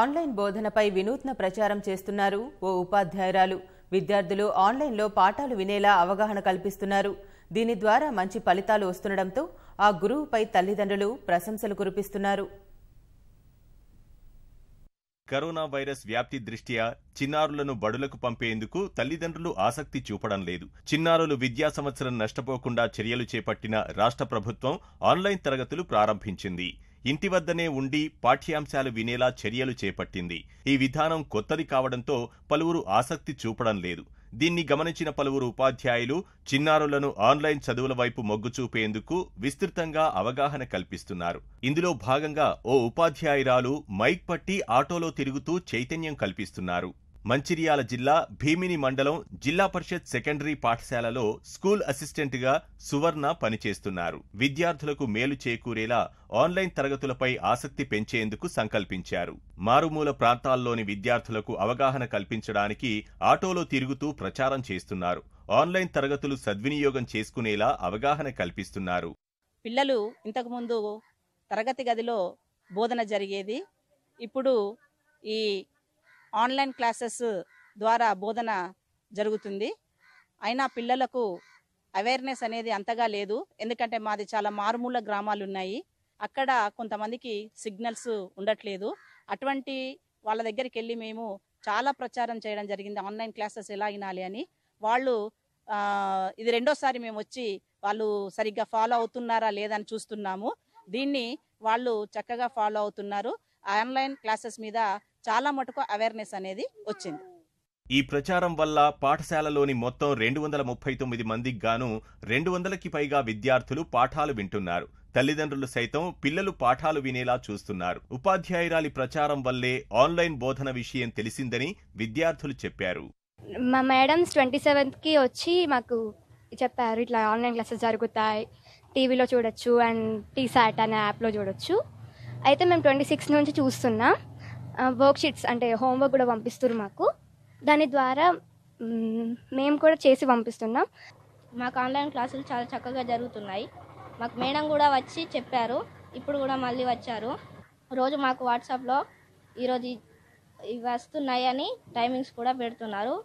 online బోధనపై వినూత్న ప్రచారం చేస్తున్నారు ఓ ఉపాధ్యాయురాలు విద్యార్థులు ఆన్లైన్లో పాఠాలు వినేలా అవగాహన కల్పిస్తున్నారు దీని ద్వారా మంచి ఫలితాలు వస్తుండటంతో ఆ గురువుపై తల్లిదండ్రులు ప్రశంసలు కురిపిస్తున్నారు కరోనా వైరస్ వ్యాప్తి దృష్ట్యా చిన్నారులను బడులకు పంపేందుకు తల్లిదండ్రులు ఆసక్తి చూపడం లేదు చిన్నారులు విద్యా సంవత్సరం నష్టపోకుండా చర్యలు చేపట్టిన రాష్ట్ర ప్రభుత్వం ఆన్లైన్ తరగతులు ప్రారంభించింది ఇంటి వద్దనే ఉండి పాఠ్యాంశాలు వినేలా చర్యలు చేపట్టింది ఈ విధానం కొత్తది కావడంతో పలువురు ఆసక్తి చూపడం లేదు దీన్ని గమనించిన పలువురు ఉపాధ్యాయులు చిన్నారులను ఆన్లైన్ చదువుల వైపు మొగ్గు చూపేందుకు విస్తృతంగా అవగాహన కల్పిస్తున్నారు ఇందులో భాగంగా ఓ ఉపాధ్యాయురాలు మైక్ పట్టి ఆటోలో తిరుగుతూ చైతన్యం కల్పిస్తున్నారు మంచిర్యాల జిల్లా భీమిని మండలం జిల్లా పరిషత్ సెకండరీ పాఠశాలలో స్కూల్ అసిస్టెంట్గా సువర్ణ పనిచేస్తున్నారు విద్యార్థులకు మేలు చేకూరేలా ఆన్లైన్ తరగతులపై ఆసక్తి పెంచేందుకు సంకల్పించారు మారుమూల ప్రాంతాల్లోని విద్యార్థులకు అవగాహన కల్పించడానికి ఆటోలో తిరుగుతూ ప్రచారం చేస్తున్నారు ఆన్లైన్ తరగతులు సద్వినియోగం చేసుకునేలా అవగాహన కల్పిస్తున్నారు పిల్లలు ఇంతకుముందు తరగతి గదిలో బోధన జరిగేది ఇప్పుడు ఈ ఆన్లైన్ క్లాసెస్ ద్వారా బోధన జరుగుతుంది అయినా పిల్లలకు అవేర్నెస్ అనేది అంతగా లేదు ఎందుకంటే మాది చాలా మారుమూల గ్రామాలు ఉన్నాయి అక్కడ కొంతమందికి సిగ్నల్స్ ఉండట్లేదు అటువంటి వాళ్ళ దగ్గరికి వెళ్ళి మేము చాలా ప్రచారం చేయడం జరిగింది ఆన్లైన్ క్లాసెస్ ఎలా వినాలి అని వాళ్ళు ఇది రెండోసారి మేము వచ్చి వాళ్ళు సరిగ్గా ఫాలో అవుతున్నారా లేదని చూస్తున్నాము దీన్ని వాళ్ళు చక్కగా ఫాలో అవుతున్నారు ఆన్లైన్ క్లాసెస్ మీద చాలా మటుకు అవేర్నెస్ అనేది వచ్చింది ఈ ప్రచారం వల్ల పాఠశాలలోని మొత్తం రెండు వందల ముప్పై తొమ్మిది మందికి గాను రెండు వందలకి పైగా విద్యార్థులు పాఠాలు వింటున్నారు తల్లిదండ్రులు సైతం పిల్లలు పాఠాలు వినేలా చూస్తున్నారు ఉపాధ్యాయురాలి ప్రచారం వల్లే ఆన్లైన్ బోధన విషయం తెలిసిందని విద్యార్థులు చెప్పారు మా మేడమ్స్ ట్వంటీ కి వచ్చి మాకు చెప్పారు ఇట్లా ఆన్లైన్ క్లాసెస్ జరుగుతాయి టీవీలో చూడొచ్చు అండ్ టీ సాట్ అనే యాప్లో చూడొచ్చు అయితే మేము ట్వంటీ సిక్స్ నుంచి చూస్తున్నాం వర్క్షీట్స్ అంటే హోంవర్క్ కూడా పంపిస్తారు మాకు దాని ద్వారా మేము కూడా చేసి పంపిస్తున్నాం మాకు ఆన్లైన్ క్లాసులు చాలా చక్కగా జరుగుతున్నాయి మాకు మేడం కూడా వచ్చి చెప్పారు ఇప్పుడు కూడా మళ్ళీ వచ్చారు రోజు మాకు వాట్సాప్లో ఈరోజు వస్తున్నాయని టైమింగ్స్ కూడా పెడుతున్నారు